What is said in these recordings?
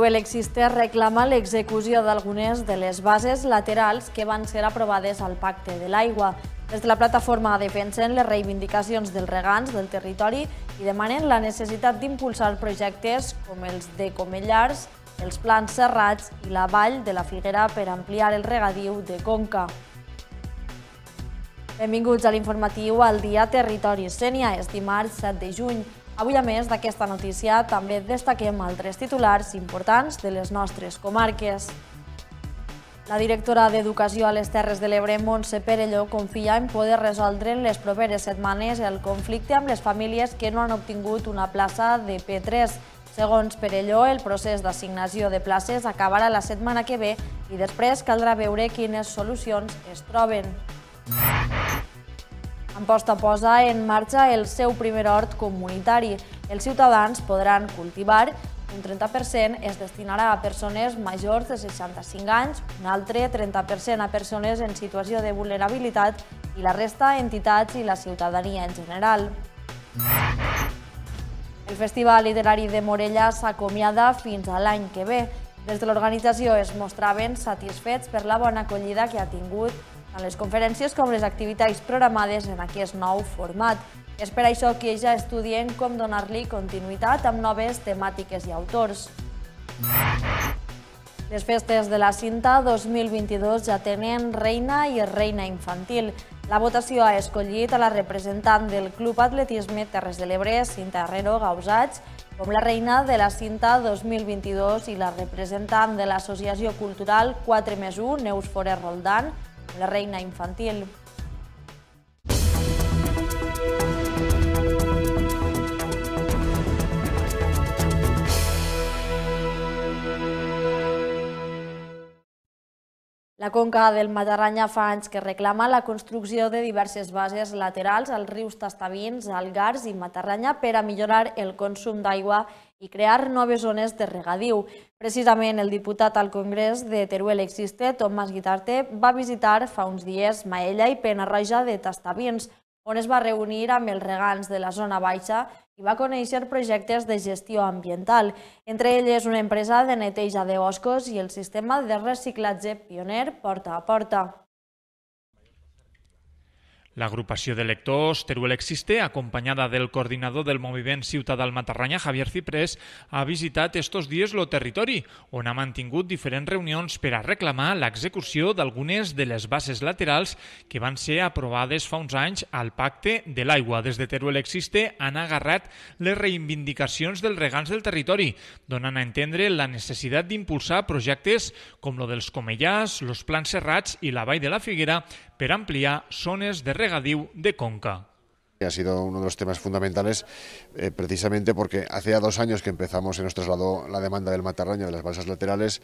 fer existe reclama l'execució d'algunes de les bases laterals que van ser aprovades al Pacte de l'Aigua. Des de la plataforma defensen les reivindicacions dels regants del territori i demanen la necessitat d'impulsar projectes com els de Comellars, els plans serrats i la vall de la Figuera per ampliar el regadiu de Conca. Benvinguts a l'informatiu al dia Territori Sènia, és dimarts 7 de juny. Avui, a més d'aquesta notícia, també destaquem altres titulars importants de les nostres comarques. La directora d'Educació a les Terres de l'Ebre, Montse Perelló, confia en poder resoldre en les properes setmanes el conflicte amb les famílies que no han obtingut una plaça de P3. Segons Perelló, el procés d'assignació de places acabarà la setmana que ve i després caldrà veure quines solucions es troben. Amposta posa en marxa el seu primer hort comunitari. Els ciutadans podran cultivar un 30% es destinarà a persones majors de 65 anys, un altre 30% a persones en situació de vulnerabilitat i la resta a entitats i la ciutadania en general. El Festival Literari de Morella s'acomiada fins a l'any que ve. Des de l'organització es mostraven satisfets per la bona acollida que ha tingut tant les conferències com les activitats programades en aquest nou format. És per això que ja estudien com donar-li continuïtat amb noves temàtiques i autors. Les festes de la cinta 2022 ja tenen reina i reina infantil. La votació ha escollit a la representant del Club Atletisme Terres de l'Ebre, Cinta Herrero Gausats, com la reina de la cinta 2022 i la representant de l'Associació Cultural 4 més 1, Neus Forer Roldán, la reina infantil. La conca del Matarranya fa anys que reclama la construcció de diverses bases laterals als rius Tastavins, Algars i Matarranya per a millorar el consum d'aigua i crear noves zones de regadiu. Precisament el diputat al Congrés de Teruel Existe, Tomàs Guitarte, va visitar fa uns dies Maella i Penarroja de Tastavins, on es va reunir amb els regants de la zona baixa i va conèixer projectes de gestió ambiental, entre elles una empresa de neteja de boscos i el sistema de reciclatge pioner porta a porta. L'agrupació de lectors Teruel Existe, acompanyada del coordinador del moviment Ciutat del Matarranya, Javier Ciprés, ha visitat estos dies lo territori, on ha mantingut diferents reunions per a reclamar l'execució d'algunes de les bases laterals que van ser aprovades fa uns anys al Pacte de l'Aigua. Des de Teruel Existe han agarrat les reivindicacions dels regants del territori, donant a entendre la necessitat d'impulsar projectes com lo dels Comellars, los plans serrats i la Vall de la Figuera per ampliar zones de regants de Conca. Ha sido uno de los temas fundamentales eh, precisamente porque hacía dos años que empezamos, en nuestro lado la demanda del Matarraña de las balsas laterales,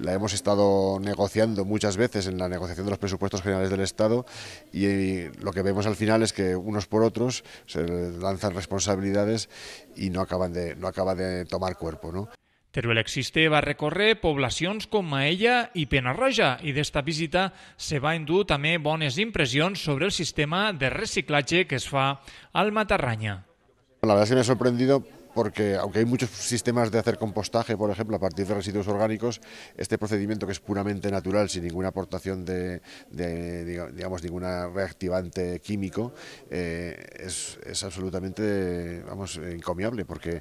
la hemos estado negociando muchas veces en la negociación de los presupuestos generales del Estado y, eh, lo que vemos al final es que unos por otros se lanzan responsabilidades y no acaban de, no acaba de tomar cuerpo. ¿no? Teruel va recorrer poblacions com Maella i y de esta visita se va endur también bones impressions sobre el sistema de reciclaje que es fa al Matarraña. La verdad es que me ha sorprendido porque aunque hay muchos sistemas de hacer compostaje, por ejemplo, a partir de residuos orgánicos, este procedimiento que es puramente natural, sin ninguna aportación de, digamos, ningún reactivante químico, eh, es, absolutamente, vamos, encomiable, porque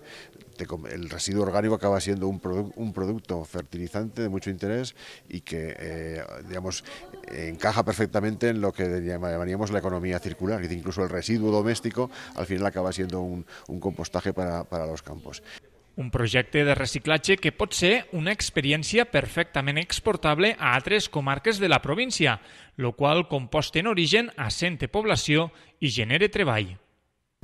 te, el residuo orgánico acaba siendo un, produ, un, producto fertilizante de mucho interés y que, eh, digamos, encaja perfectamente en lo que llamaríamos la economía circular. Y incluso el residuo doméstico al final acaba siendo un, un compostaje para, para los campos. Un projecte de reciclatge que pot ser una experiència perfectament exportable a altres comarques de la província, lo qual composta en origen, assente població i genere treball.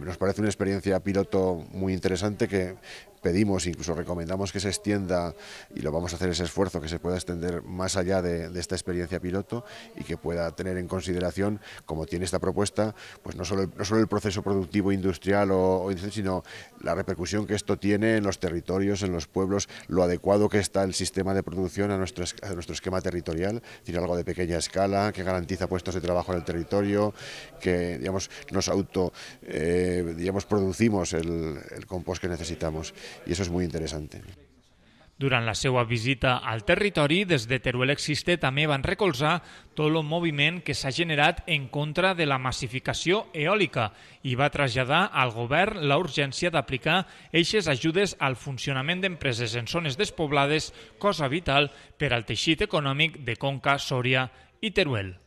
Nos parece una experiencia piloto muy interesante que pedimos, incluso recomendamos que se extienda, y lo vamos a hacer ese esfuerzo, que se pueda extender más allá de, esta experiencia piloto y que pueda tener en consideración, como tiene esta propuesta, pues no solo, el proceso productivo industrial, o, sino la repercusión que esto tiene en los territorios, en los pueblos, lo adecuado que está el sistema de producción a nuestro, esquema territorial, tiene algo de pequeña escala, que garantiza puestos de trabajo en el territorio, que digamos, nos auto... Eh, digamos, producimos el, el compost que necesitamos y eso es muy interesante. Durant la seva visita al territori, des de Teruel Existe també van recolzar tot el moviment que s'ha generat en contra de la massificació eòlica i va traslladar al govern la urgència d'aplicar eixes ajudes al funcionament d'empreses en zones despoblades, cosa vital per al teixit econòmic de Conca, Sòria i Teruel.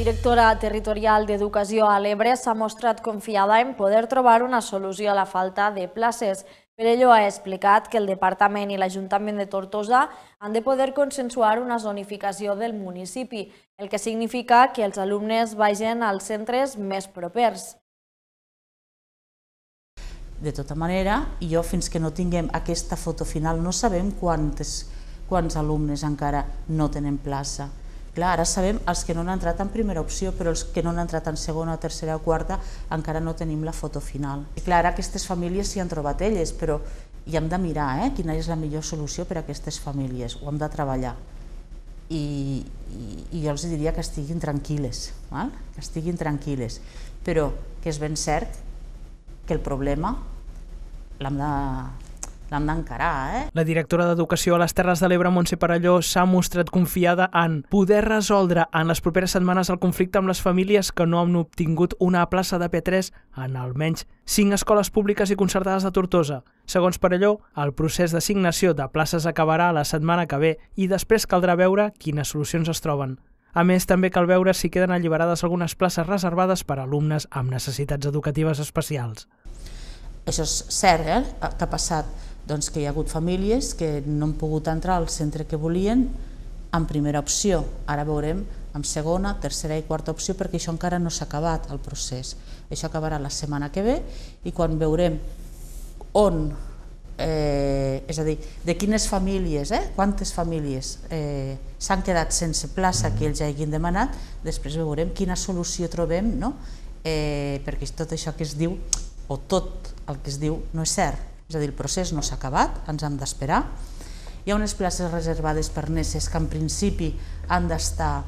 directora territorial d'Educació a l'Ebre s'ha mostrat confiada en poder trobar una solució a la falta de places. Per ello ha explicat que el Departament i l'Ajuntament de Tortosa han de poder consensuar una zonificació del municipi, el que significa que els alumnes vagin als centres més propers. De tota manera, jo fins que no tinguem aquesta foto final no sabem quants alumnes encara no tenen plaça. Clar, ara sabem els que no han entrat en primera opció, però els que no han entrat en segona, tercera o quarta encara no tenim la foto final. I clar, ara aquestes famílies s'hi han trobat elles, però hi hem de mirar eh, quina és la millor solució per a aquestes famílies, ho hem de treballar. I, i, i jo els diria que estiguin tranquil·les, val? que estiguin tranquil·les, però que és ben cert que el problema l'hem de l'hem d'encarar, eh? La directora d'Educació a les Terres de l'Ebre, Montse Parelló, s'ha mostrat confiada en poder resoldre en les properes setmanes el conflicte amb les famílies que no han obtingut una plaça de P3 en almenys cinc escoles públiques i concertades de Tortosa. Segons Parelló, el procés d'assignació de places acabarà la setmana que ve i després caldrà veure quines solucions es troben. A més, també cal veure si queden alliberades algunes places reservades per a alumnes amb necessitats educatives especials. Això és cert, eh? que ha passat doncs que hi ha hagut famílies que no han pogut entrar al centre que volien en primera opció. Ara veurem amb segona, tercera i quarta opció perquè això encara no s'ha acabat el procés. Això acabarà la setmana que ve i quan veurem on, eh, és a dir, de quines famílies, eh, quantes famílies eh, s'han quedat sense plaça que ells hagin demanat, després veurem quina solució trobem, no? eh, perquè tot això que es diu, o tot el que es diu, no és cert és a dir, el procés no s'ha acabat, ens hem d'esperar. Hi ha unes places reservades per neses que en principi han d'estar,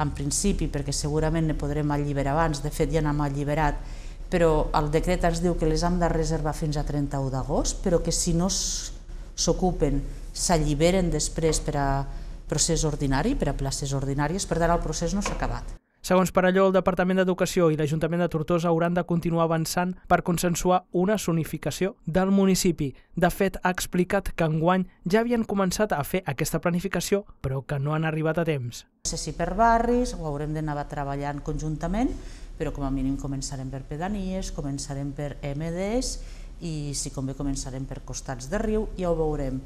en principi, perquè segurament ne podrem alliberar abans, de fet ja n'hem alliberat, però el decret ens diu que les hem de reservar fins a 31 d'agost, però que si no s'ocupen s'alliberen després per a procés ordinari, per a places ordinàries, per tant el procés no s'ha acabat. Segons per allò, el Departament d'Educació i l'Ajuntament de Tortosa hauran de continuar avançant per consensuar una zonificació del municipi. De fet, ha explicat que enguany ja havien començat a fer aquesta planificació, però que no han arribat a temps. No sé si per barris, o haurem d'anar treballant conjuntament, però com a mínim començarem per pedanies, començarem per MDs i si convé començarem per costats de riu, ja ho veurem.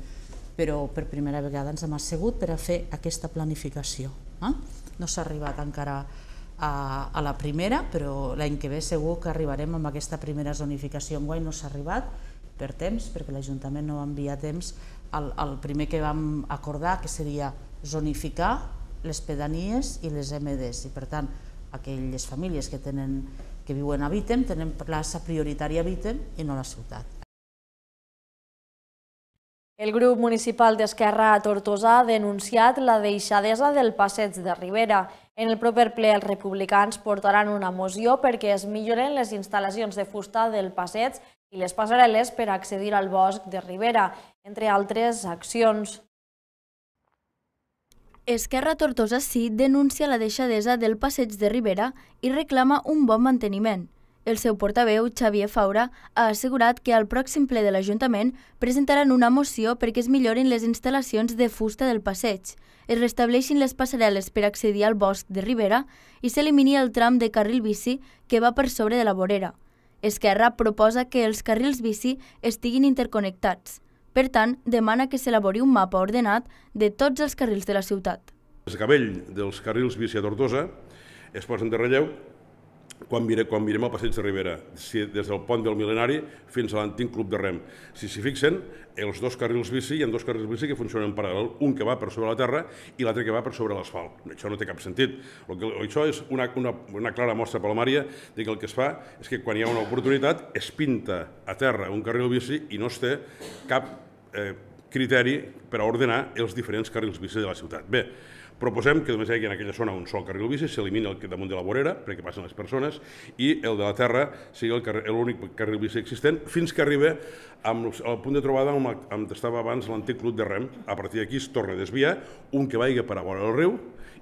Però per primera vegada ens hem assegut per a fer aquesta planificació. Eh? No s'ha arribat encara a, a la primera, però l'any que ve segur que arribarem amb aquesta primera zonificació. Enguany no s'ha arribat per temps, perquè l'Ajuntament no va enviar temps. El, el primer que vam acordar que seria zonificar les pedanies i les MDs, i per tant aquelles famílies que tenen que viuen a Vítem tenen plaça prioritària a Vítem i no a la ciutat. El grup municipal d'Esquerra a Tortosa ha denunciat la deixadesa del passeig de Ribera. En el proper ple els republicans portaran una moció perquè es milloren les instal·lacions de fusta del passeig i les passarel·les per accedir al bosc de Ribera, entre altres accions. Esquerra Tortosa sí denuncia la deixadesa del passeig de Ribera i reclama un bon manteniment. El seu portaveu, Xavier Faura, ha assegurat que al pròxim ple de l'Ajuntament presentaran una moció perquè es millorin les instal·lacions de fusta del passeig, es restableixin les passarel·les per accedir al bosc de Ribera i s'elimini el tram de carril bici que va per sobre de la vorera. Esquerra proposa que els carrils bici estiguin interconnectats. Per tant, demana que s'elabori un mapa ordenat de tots els carrils de la ciutat. El cabell dels carrils bici a Tortosa es posen de relleu quan, mire, quan mirem el passeig de Ribera, si, des del pont del mil·lenari fins a l'antic Club de Rem. Si s'hi fixen, els dos carrils bici, hi ha dos carrils bici que funcionen en paral·lel, un que va per sobre la terra i l'altre que va per sobre l'asfalt. Això no té cap sentit. El que, això és una, una, una clara mostra palmària de que el que es fa és que quan hi ha una oportunitat es pinta a terra un carril bici i no es té cap eh, criteri per a ordenar els diferents carrils bici de la ciutat. Bé, Proposem que només hi hagi en aquella zona un sol carril bici, s'elimina el que damunt de la vorera, perquè passen les persones, i el de la terra sigui l'únic carril, carril bici existent, fins que arriba al punt de trobada on, on estava abans l'antic club de rem. A partir d'aquí es torna a desviar, un que vaiga per a vora del riu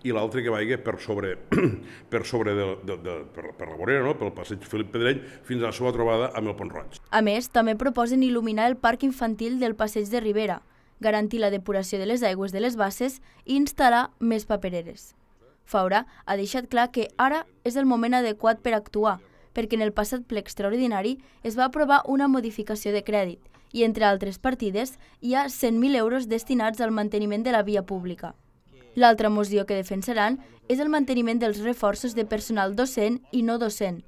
i l'altre que vaigui per sobre, per sobre de, de, de, per, per la vorera, no? pel passeig Filip Pedrell, fins a la seva trobada amb el Pont Roig. A més, també proposen il·luminar el parc infantil del passeig de Ribera, garantir la depuració de les aigües de les bases i instal·lar més papereres. Faura ha deixat clar que ara és el moment adequat per actuar, perquè en el passat ple extraordinari es va aprovar una modificació de crèdit i, entre altres partides, hi ha 100.000 euros destinats al manteniment de la via pública. L'altra moció que defensaran és el manteniment dels reforços de personal docent i no docent.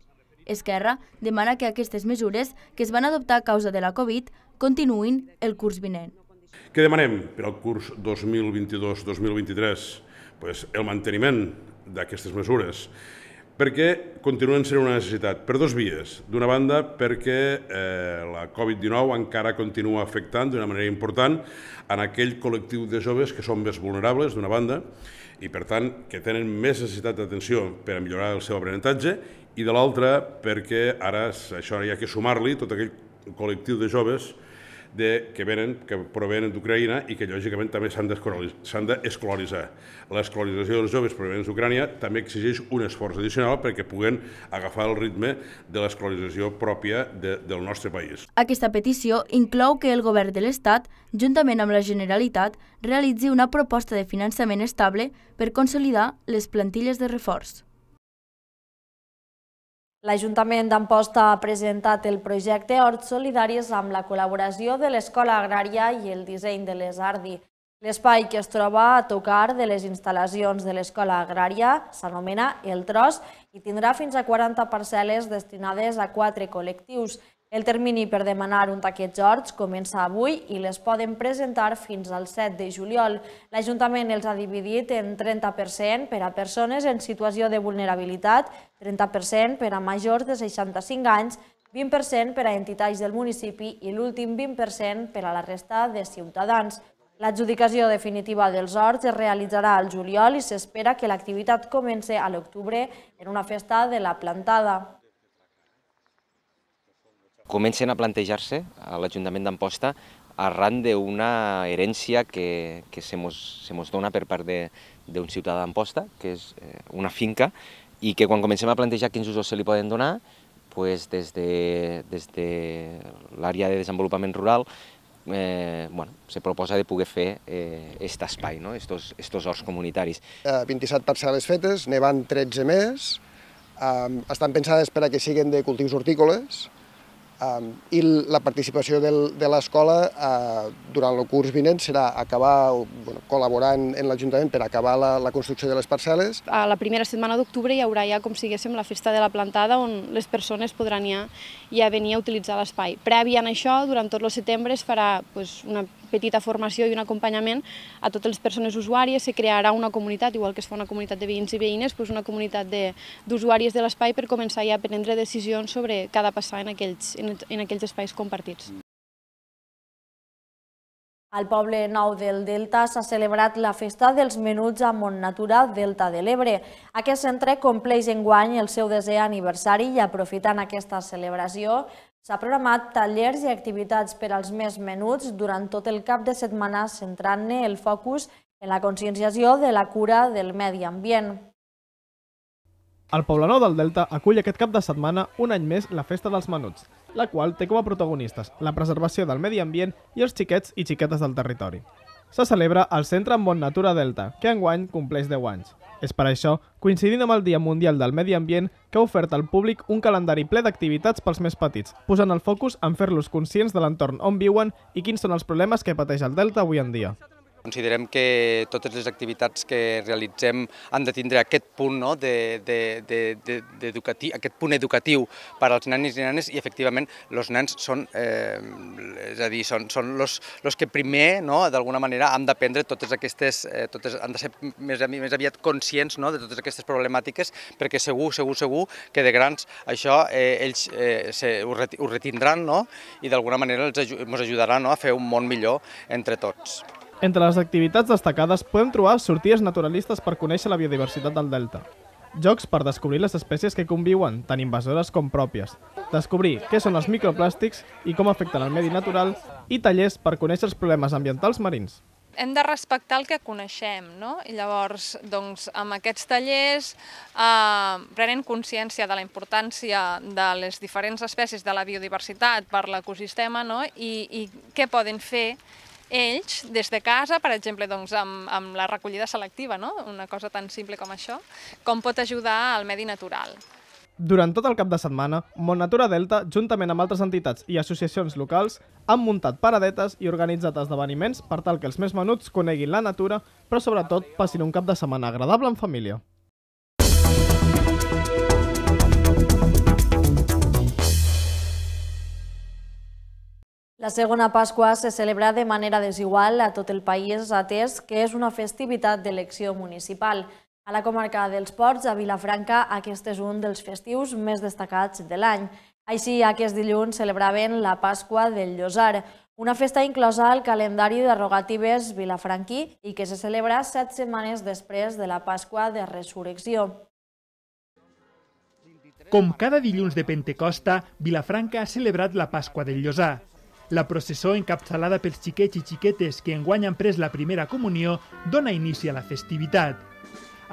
Esquerra demana que aquestes mesures, que es van adoptar a causa de la Covid, continuïn el curs vinent. Què demanem per al curs 2022-2023? Pues el manteniment d'aquestes mesures, perquè continuen sent una necessitat, per dos vies. D'una banda, perquè eh, la Covid-19 encara continua afectant d'una manera important en aquell col·lectiu de joves que són més vulnerables, d'una banda, i per tant que tenen més necessitat d'atenció per a millorar el seu aprenentatge, i de l'altra perquè ara això hi ha que sumar-li tot aquell col·lectiu de joves de, que, venen, que provenen d'Ucraïna i que lògicament també s'han d'escolaritzar. L'escolarització dels joves provenents d'Ucrània també exigeix un esforç addicional perquè puguen agafar el ritme de l'escolarització pròpia de, del nostre país. Aquesta petició inclou que el govern de l'Estat, juntament amb la Generalitat, realitzi una proposta de finançament estable per consolidar les plantilles de reforç. L'Ajuntament d'Amposta ha presentat el projecte Hort Solidàries amb la col·laboració de l'Escola Agrària i el disseny de les Ardi. L'espai que es troba a tocar de les instal·lacions de l'Escola Agrària s'anomena El Tros i tindrà fins a 40 parcel·les destinades a quatre col·lectius. El termini per demanar un taquet George comença avui i les poden presentar fins al 7 de juliol. L'Ajuntament els ha dividit en 30% per a persones en situació de vulnerabilitat, 30% per a majors de 65 anys, 20% per a entitats del municipi i l'últim 20% per a la resta de ciutadans. L'adjudicació definitiva dels horts es realitzarà al juliol i s'espera que l'activitat comence a l'octubre en una festa de la plantada. Comencen a plantejar-se a l'Ajuntament d'Amposta arran d'una herència que, que se, mos, se mos dona per part d'un ciutadà d'Amposta, que és eh, una finca, i que quan comencem a plantejar quins usos se li poden donar, pues, des de, des de l'àrea de desenvolupament rural eh, bueno, se proposa de poder fer eh, aquest espai, no? estos, estos horts comunitaris. 27 eh, parcel·les fetes, ne van 13 més, eh, estan pensades per a que siguin de cultius hortícoles, i la participació del, de l'escola eh, durant el curs vinent serà acabar bueno, col·laborant en l'Ajuntament per acabar la, la construcció de les parcel·les. A la primera setmana d'octubre hi haurà ja, com si la festa de la plantada on les persones podran ja, ja venir a utilitzar l'espai. Prèvia a això, durant tot el setembre es farà pues, una petita formació i un acompanyament a totes les persones usuàries. Se crearà una comunitat, igual que es fa una comunitat de veïns i veïnes, doncs una comunitat d'usuàries de, de l'espai per començar ja a prendre decisions sobre què ha de passar en aquells, en, en aquells espais compartits. Al poble nou del Delta s'ha celebrat la festa dels menuts a Montnatura Delta de l'Ebre. Aquest centre compleix enguany el seu desè aniversari i aprofitant aquesta celebració S'ha programat tallers i activitats per als més menuts durant tot el cap de setmana centrant-ne el focus en la conscienciació de la cura del medi ambient. El Poblenou del Delta acull aquest cap de setmana un any més la Festa dels Menuts, la qual té com a protagonistes la preservació del medi ambient i els xiquets i xiquetes del territori. Se celebra al Centre en Bon Natura Delta, que enguany compleix 10 anys. És per això, coincidint amb el Dia Mundial del Medi Ambient, que ha ofert al públic un calendari ple d'activitats pels més petits, posant el focus en fer-los conscients de l'entorn on viuen i quins són els problemes que pateix el Delta avui en dia. Considerem que totes les activitats que realitzem han de tindre aquest punt, no, de, de, de, de educatiu, aquest punt educatiu per als nens i nenes i efectivament els nens són, eh, és a dir, són, són los, los que primer no, d'alguna manera han d'aprendre totes aquestes, eh, totes, han de ser més, més aviat conscients no, de totes aquestes problemàtiques perquè segur, segur, segur que de grans això eh, ells eh, se, ho, retindran no, i d'alguna manera ens ajudarà, no, a fer un món millor entre tots. Entre les activitats destacades podem trobar sorties naturalistes per conèixer la biodiversitat del delta, jocs per descobrir les espècies que conviuen, tant invasores com pròpies, descobrir què són els microplàstics i com afecten el medi natural i tallers per conèixer els problemes ambientals marins. Hem de respectar el que coneixem, no? I llavors, doncs, amb aquests tallers, eh, prenent consciència de la importància de les diferents espècies de la biodiversitat per l'ecosistema, no? I, I què poden fer ells, des de casa, per exemple, doncs, amb, amb la recollida selectiva, no? una cosa tan simple com això, com pot ajudar al medi natural. Durant tot el cap de setmana, Montnatura Delta, juntament amb altres entitats i associacions locals, han muntat paradetes i organitzat esdeveniments per tal que els més menuts coneguin la natura, però sobretot passin un cap de setmana agradable en família. La segona Pasqua se celebra de manera desigual a tot el país, atès que és una festivitat d'elecció municipal. A la comarca dels Ports, a Vilafranca, aquest és un dels festius més destacats de l'any. Així, aquest dilluns celebraven la Pasqua del Llosar, una festa inclosa al calendari de rogatives vilafranquí i que se celebra set setmanes després de la Pasqua de Resurrecció. Com cada dilluns de Pentecosta, Vilafranca ha celebrat la Pasqua del Llosar. La processó, encapçalada pels xiquets i xiquetes que enguany han pres la primera comunió, dona inici a la festivitat.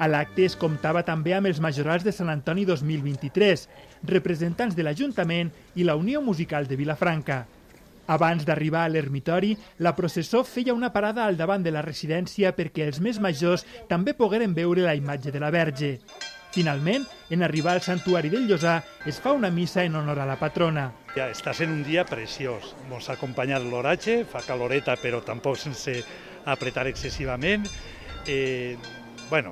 A l'acte es comptava també amb els majorals de Sant Antoni 2023, representants de l'Ajuntament i la Unió Musical de Vilafranca. Abans d'arribar a l'ermitori, la processó feia una parada al davant de la residència perquè els més majors també pogueren veure la imatge de la Verge. Finalment, en arribar al santuari del Llosà, es fa una missa en honor a la patrona. Ja està sent un dia preciós. Ens ha acompanyat l'oratge, fa caloreta però tampoc sense apretar excessivament. Eh, bueno,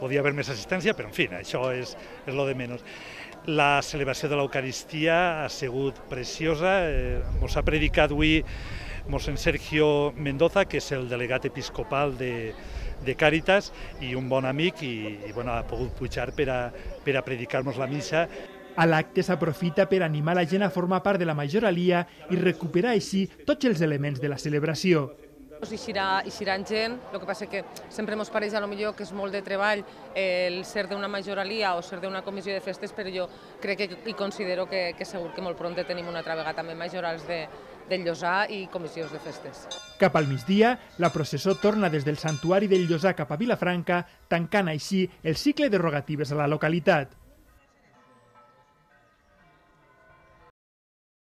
podia haver més assistència, però en fi, això és, és lo de menys. La celebració de l'Eucaristia ha sigut preciosa. Eh, ha predicat avui mossèn Sergio Mendoza, que és el delegat episcopal de, de Càritas i un bon amic i, i bueno, ha pogut pujar per a, per a predicar-nos la missa. A l'acte s'aprofita per animar la gent a formar part de la majoralia i recuperar així tots els elements de la celebració. Hi serà, hi serà gent, el que passa que sempre ens pareix a lo millor que és molt de treball el ser d'una majoralia o ser d'una comissió de festes, però jo crec que i considero que, que segur que molt pront tenim una altra vegada també majorals de, del Llosà i comissions de festes. Cap al migdia, la processó torna des del santuari del Llosà cap a Vilafranca, tancant així el cicle de rogatives a la localitat.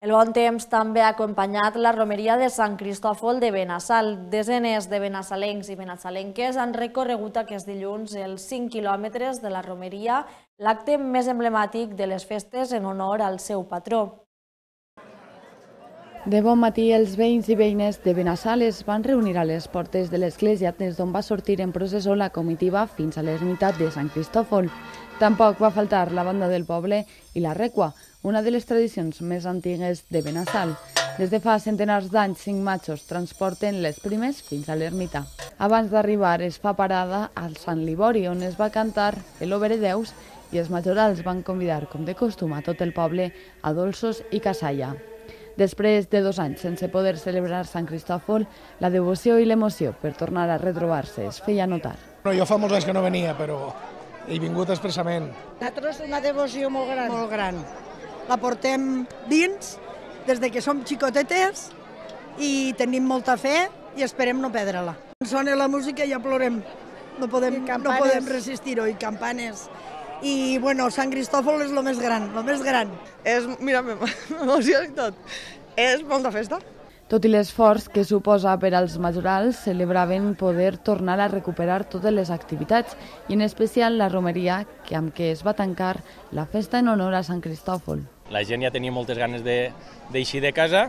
El bon temps també ha acompanyat la romeria de Sant Cristòfol de Benassal. Desenes de benassalencs i benassalenques han recorregut aquest dilluns els 5 quilòmetres de la romeria, l'acte més emblemàtic de les festes en honor al seu patró. De bon matí, els veïns i veïnes de Benassal es van reunir a les portes de l'església des d'on va sortir en processó la comitiva fins a l'ermitat de Sant Cristòfol. Tampoc va faltar la banda del poble i la recua, una de les tradicions més antigues de Benassal. Des de fa centenars d'anys, cinc matxos transporten les primes fins a l'ermita. Abans d'arribar es fa parada al Sant Libori, on es va cantar l'Oberedeus i els majorals van convidar, com de costum, a tot el poble a Dolços i Casalla. Després de dos anys sense poder celebrar Sant Cristòfol, la devoció i l'emoció per tornar a retrobar-se es feia notar. No, jo fa molts anys que no venia, però he vingut expressament. Nosaltres una devoció molt gran. Molt gran la portem dins des de que som xicotetes i tenim molta fe i esperem no perdre-la. Sona la música ja plorem. No podem, no podem resistir-ho, i campanes. I, bueno, Sant Cristòfol és el més gran, el més gran. És, mira, m'emociona i tot. És molta festa. Tot i l'esforç que suposa per als majorals, celebraven poder tornar a recuperar totes les activitats i en especial la romeria que amb què es va tancar la festa en honor a Sant Cristòfol la gent ja tenia moltes ganes d'eixir de, de casa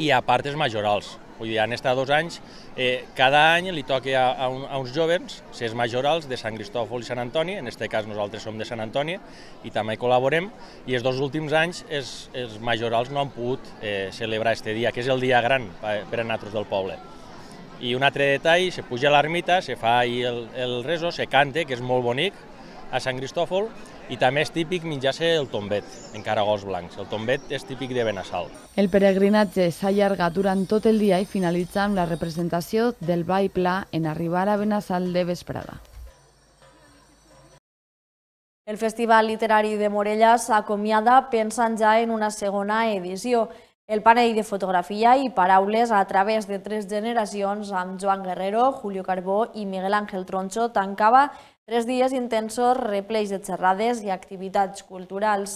i a part els majorals. Vull dir, han estat dos anys, eh, cada any li toca a, a, un, a uns jovens ser majorals de Sant Cristòfol i Sant Antoni, en aquest cas nosaltres som de Sant Antoni i també col·laborem, i els dos últims anys els, els majorals no han pogut eh, celebrar este dia, que és el dia gran per a nosaltres del poble. I un altre detall, se puja a l'ermita, se fa ahir el, el reso, se canta, que és molt bonic, a Sant Cristòfol, i també és típic menjar-se el tombet, encara gos blancs. El tombet és típic de Benassal. El peregrinatge s'allarga durant tot el dia i finalitza amb la representació del Vall pla en arribar a Benassal de vesprada. El Festival Literari de Morella s'acomiada pensant ja en una segona edició. El panell de fotografia i paraules a través de tres generacions amb Joan Guerrero, Julio Carbó i Miguel Ángel Troncho tancava Tres dies intensos, repleix de xerrades i activitats culturals.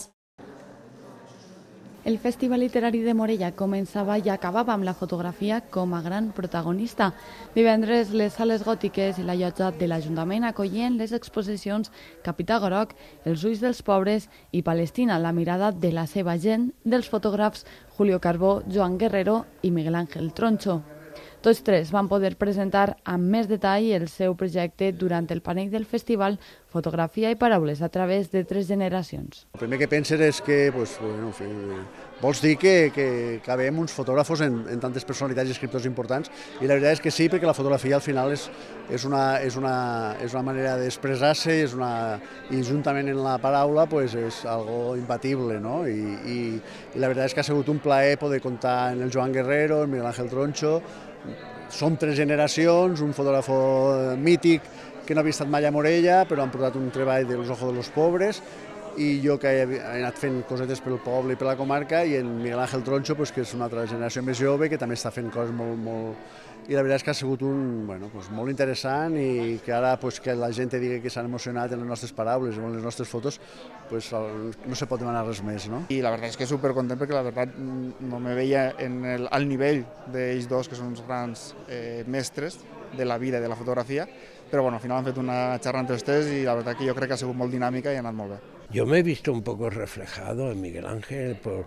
El Festival Literari de Morella començava i acabava amb la fotografia com a gran protagonista. Divendres, les sales gòtiques i la llotja de l'Ajuntament acollien les exposicions Capità Goroc, Els ulls dels pobres i Palestina, la mirada de la seva gent, dels fotògrafs Julio Carbó, Joan Guerrero i Miguel Ángel Troncho. Tots tres van poder presentar amb més detall el seu projecte durant el panell del festival Fotografia i paraules a través de tres generacions. El primer que penses és que, pues, bueno, fi, vols dir que, que, acabem uns fotògrafos en, en tantes personalitats i escriptors importants i la veritat és que sí, perquè la fotografia al final és, és, una, és, una, és una manera d'expressar-se és una, i juntament en la paraula pues, és algo imbatible no? I, i, i la veritat és que ha sigut un plaer poder comptar en el Joan Guerrero, en Miguel Ángel Troncho som tres generacions, un fotògrafo mític que no ha estat mai a Morella, però han portat un treball los Ojos de los Pobres, i jo que he anat fent cosetes pel poble i per la comarca, i en Miguel Ángel Troncho, pues, que és una altra generació més jove, que també està fent coses molt, molt, i la veritat és que ha sigut un, bueno, doncs molt interessant i que ara doncs, que la gent digui que s'han emocionat en les nostres paraules o en les nostres fotos, doncs, no se pot demanar res més. No? I la veritat és que super content perquè la veritat mm, no me veia en el, al nivell d'ells dos, que són uns grans eh, mestres de la vida i de la fotografia, però bueno, al final han fet una xerra entre els tres i la veritat que jo crec que ha sigut molt dinàmica i ha anat molt bé. Jo m'he vist un poc reflejado en Miguel Ángel per,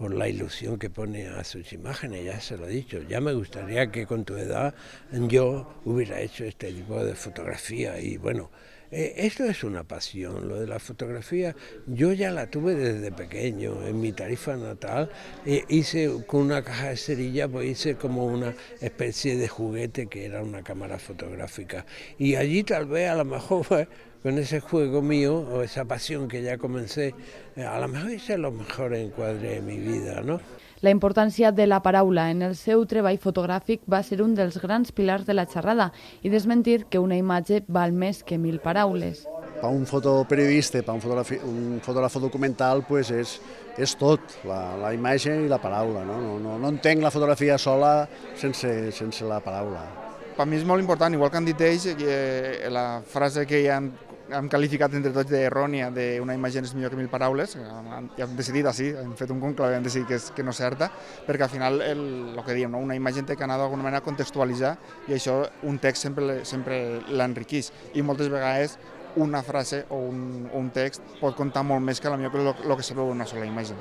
por la ilusión que pone a sus imágenes, ya se lo he dicho. Ya me gustaría que con tu edad yo hubiera hecho este tipo de fotografía y bueno, eh, esto es una pasión, lo de la fotografía. Yo ya la tuve desde pequeño, en mi tarifa natal. Eh, hice con una caja de cerilla, pues hice como una especie de juguete que era una cámara fotográfica. Y allí tal vez a lo mejor... con ese juego mío o esa pasión que ya comencé, eh, a lo mejor hice lo mejor encuadre de mi vida, ¿no? La importància de la paraula en el seu treball fotogràfic va ser un dels grans pilars de la xerrada i desmentir que una imatge val més que mil paraules. Per un fotoperiodista, per un un fotògraf documental, pues és, és tot, la, la imatge i la paraula. No? No, no, no entenc la fotografia sola sense, sense la paraula per mi és molt important, igual que han dit ells, eh, la frase que ja han, han qualificat entre tots d'errònia, d'una imatge és millor que mil paraules, ja han decidit així, hem fet un conclave, han decidit que, és, que no és certa, perquè al final el, el que diem, no? una imatge té que anar d'alguna manera a contextualitzar i això un text sempre, sempre l'enriquís i moltes vegades una frase o un, un text pot contar molt més que la millor que el que se veu en una sola imatge.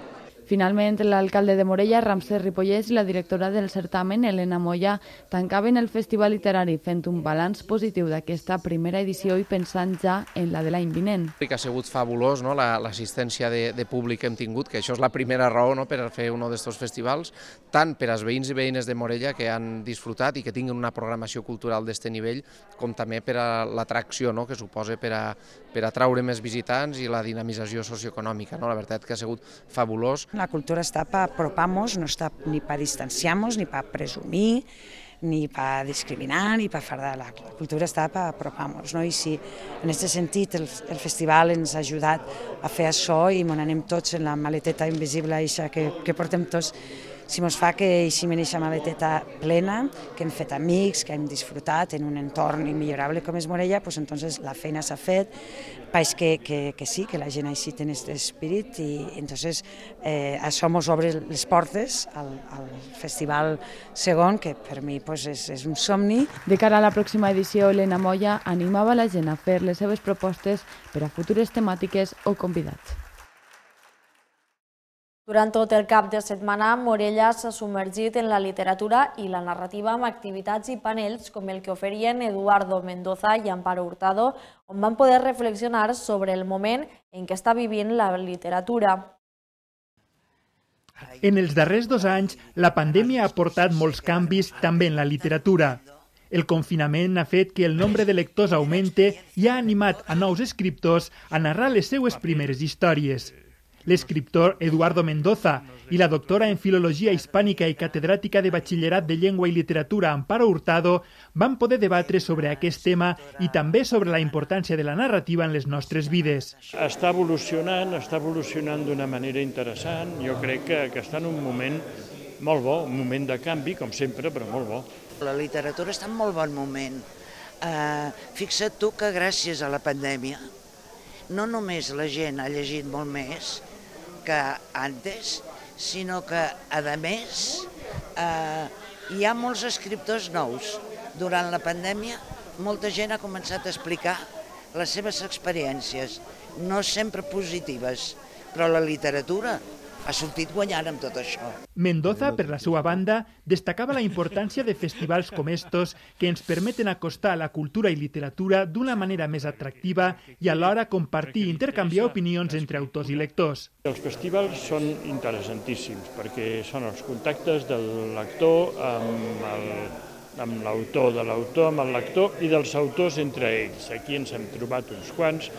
Finalment, l'alcalde de Morella, Ramser Ripollès i la directora del certamen, Elena Moya, tancaven el festival literari fent un balanç positiu d'aquesta primera edició i pensant ja en la de l'any vinent. Que ha sigut fabulós no? l'assistència de, de públic que hem tingut, que això és la primera raó no? per fer un d'aquests festivals, tant per als veïns i veïnes de Morella que han disfrutat i que tinguin una programació cultural d'aquest nivell, com també per a l'atracció no? que suposa per a, per atraure més visitants i la dinamització socioeconòmica. No? La veritat que ha sigut fabulós. La cultura està per apropar-nos, no està ni per distanciar-nos, ni per presumir, ni per discriminar, ni fer de La cultura està per apropar-nos, no? I si en aquest sentit el, el festival ens ha ajudat a fer això i ens anem tots en la maleteta invisible eixa que, que portem tots, si mos fa que eixim en eixa maleteta plena, que hem fet amics, que hem disfrutat en un entorn immillorable com és Morella, doncs entonces la feina s'ha fet, país que, que, que sí, que la gent així té aquest espírit i entonces eh, això ens obre les portes al, al festival segon, que per mi pues, és, és un somni. De cara a la pròxima edició, Elena Moya animava la gent a fer les seves propostes per a futures temàtiques o convidats. Durant tot el cap de setmana, Morella s'ha submergit en la literatura i la narrativa amb activitats i panells com el que oferien Eduardo Mendoza i Amparo Hurtado, on van poder reflexionar sobre el moment en què està vivint la literatura. En els darrers dos anys, la pandèmia ha portat molts canvis també en la literatura. El confinament ha fet que el nombre de lectors augmente i ha animat a nous escriptors a narrar les seues primeres històries l'escriptor Eduardo Mendoza i la doctora en Filologia Hispànica i catedràtica de Batxillerat de Llengua i Literatura Amparo Hurtado van poder debatre sobre aquest tema i també sobre la importància de la narrativa en les nostres vides. Està evolucionant, està evolucionant d'una manera interessant. Jo crec que, que està en un moment molt bo, un moment de canvi, com sempre, però molt bo. La literatura està en molt bon moment. Uh, fixa't tu que gràcies a la pandèmia no només la gent ha llegit molt més que antes, sinó que, a més, eh, hi ha molts escriptors nous. Durant la pandèmia, molta gent ha començat a explicar les seves experiències, no sempre positives, però la literatura ha sortit guanyant amb tot això. Mendoza, per la seva banda, destacava la importància de festivals com estos que ens permeten acostar la cultura i literatura d'una manera més atractiva i alhora compartir i intercanviar opinions entre autors i lectors. Els festivals són interessantíssims perquè són els contactes del lector amb el amb l'autor de l'autor, amb el lector i dels autors entre ells. Aquí ens hem trobat uns quants,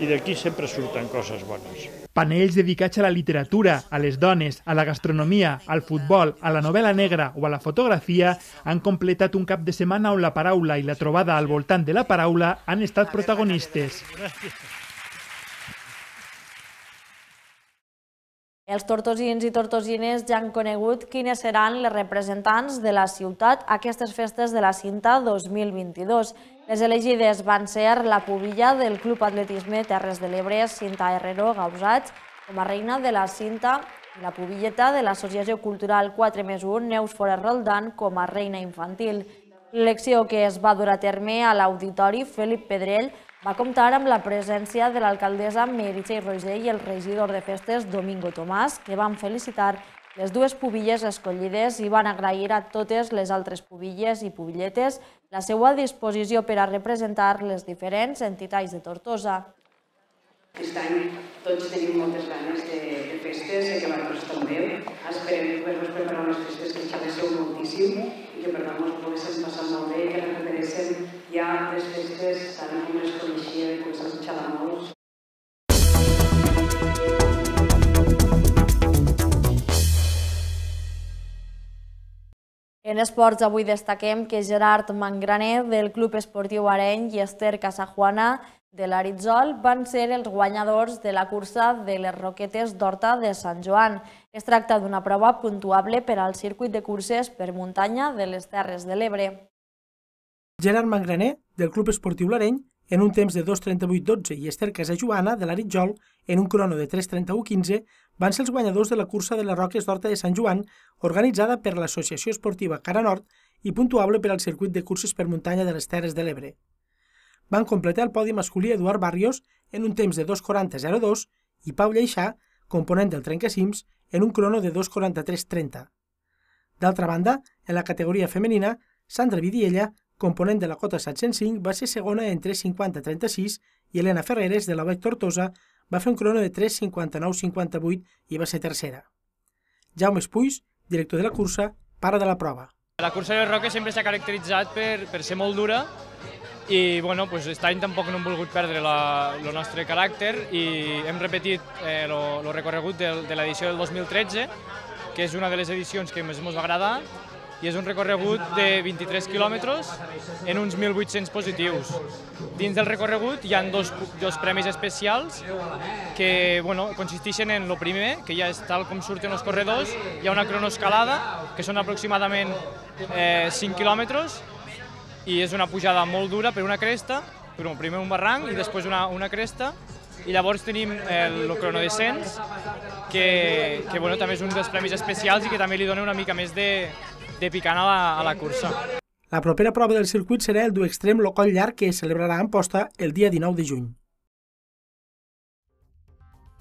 i d'aquí sempre surten coses bones. Panells dedicats a la literatura, a les dones, a la gastronomia, al futbol, a la novel·la negra o a la fotografia han completat un cap de setmana on la paraula i la trobada al voltant de la paraula han estat protagonistes. Els tortosins i tortosines ja han conegut quines seran les representants de la ciutat a aquestes festes de la cinta 2022. Les elegides van ser la Pubilla del Club Atletisme Terres de l'Ebre, Cinta Herrero Gausats, com a reina de la Cinta, i la Pubilleta de l'Associació Cultural 4 més 1, Neus Fora Roldan, com a reina infantil. L'elecció que es va dur a terme a l'Auditori Felip Pedrell va comptar amb la presència de l'alcaldessa Meritxell Roger i el regidor de festes Domingo Tomàs, que van felicitar les dues pubilles escollides hi van agrair a totes les altres pubilles i pubilletes la seva disposició per a representar les diferents entitats de Tortosa. Aquest any tots tenim moltes ganes de, de festes, de que tan bé. Esperem que vos preparar les festes que xerresseu moltíssim i que per tant us poguéssim passar molt bé i que recuperéssim ja les festes tant com les coneixia i que us xerrar molt. En esports avui destaquem que Gerard Mangraner del Club Esportiu Areny i Esther Casajuana de l'Aritzol van ser els guanyadors de la cursa de les Roquetes d'Horta de Sant Joan. Es tracta d'una prova puntuable per al circuit de curses per muntanya de les Terres de l'Ebre. Gerard Mangraner, del Club Esportiu L'Areny, en un temps de 2.38.12 i Esther Casajuana, de l'Aritzol, en un crono de 3.31.15, van ser els guanyadors de la cursa de les Roques d'Horta de Sant Joan, organitzada per l'Associació Esportiva Cara Nord i puntuable per al circuit de curses per muntanya de les Terres de l'Ebre. Van completar el podi masculí Eduard Barrios en un temps de 2.40.02 i Pau Lleixà, component del Trencacims, en un crono de 2.43.30. D'altra banda, en la categoria femenina, Sandra Vidiella, component de la cota 705, va ser segona en 3.50.36 i Helena Ferreres, de la Vec Tortosa, va fer un crono de 3.59.58 i va ser tercera. Jaume Espuis, director de la cursa, para de la prova. La cursa de Roque sempre s'ha caracteritzat per, per ser molt dura i bueno, pues, aquest any tampoc no hem volgut perdre el nostre caràcter i hem repetit el eh, recorregut de, de l'edició del 2013, que és una de les edicions que més ens va agradar i és un recorregut de 23 quilòmetres en uns 1.800 positius. Dins del recorregut hi han dos, dos premis especials que bueno, consisteixen en el primer, que ja és tal com surten els corredors, hi ha una cronoescalada, que són aproximadament eh, 5 quilòmetres, i és una pujada molt dura per una cresta, però primer un barranc i després una, una cresta, i llavors tenim el, eh, el cronodescens, que, que bueno, també és un dels premis especials i que també li dona una mica més de, de picant a la, a la cursa. La propera prova del circuit serà el duextrem Locoll Llarg que es celebrarà a Amposta el dia 19 de juny.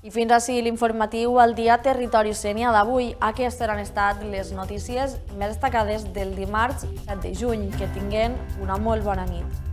I fins així l'informatiu al dia Territori Sènia d'avui. Aquestes han estat les notícies més destacades del dimarts 7 de juny. Que tinguen una molt bona nit.